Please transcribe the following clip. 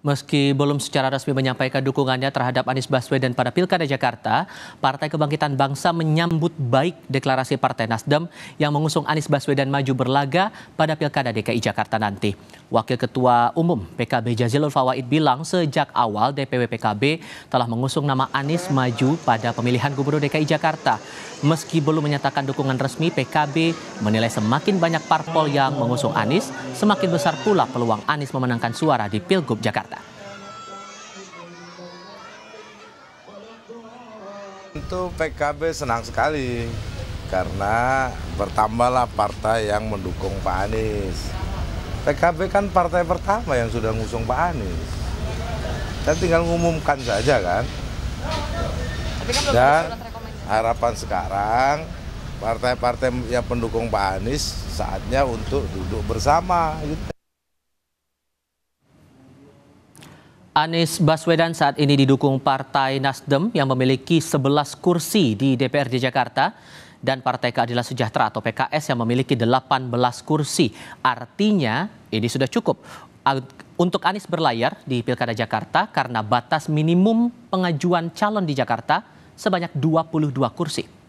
Meski belum secara resmi menyampaikan dukungannya terhadap Anies Baswedan pada Pilkada Jakarta, Partai Kebangkitan Bangsa menyambut baik deklarasi Partai Nasdem yang mengusung Anies Baswedan maju berlaga pada Pilkada DKI Jakarta nanti. Wakil Ketua Umum PKB Jazilul Fawaid bilang sejak awal DPW PKB telah mengusung nama Anies maju pada pemilihan Gubernur DKI Jakarta. Meski belum menyatakan dukungan resmi, PKB menilai semakin banyak parpol yang mengusung Anies, semakin besar pula peluang Anies memenangkan suara di Pilgub Jakarta. Tentu PKB senang sekali karena bertambahlah partai yang mendukung Pak Anies. PKB kan partai pertama yang sudah ngusung Pak Anies. Dan tinggal mengumumkan saja kan. kan Dan harapan sekarang partai-partai yang pendukung Pak Anies saatnya untuk duduk bersama Anies Baswedan saat ini didukung Partai Nasdem yang memiliki 11 kursi di DPRD Jakarta dan Partai Keadilan Sejahtera atau PKS yang memiliki 18 kursi. Artinya ini sudah cukup untuk Anies berlayar di Pilkada Jakarta karena batas minimum pengajuan calon di Jakarta sebanyak 22 kursi.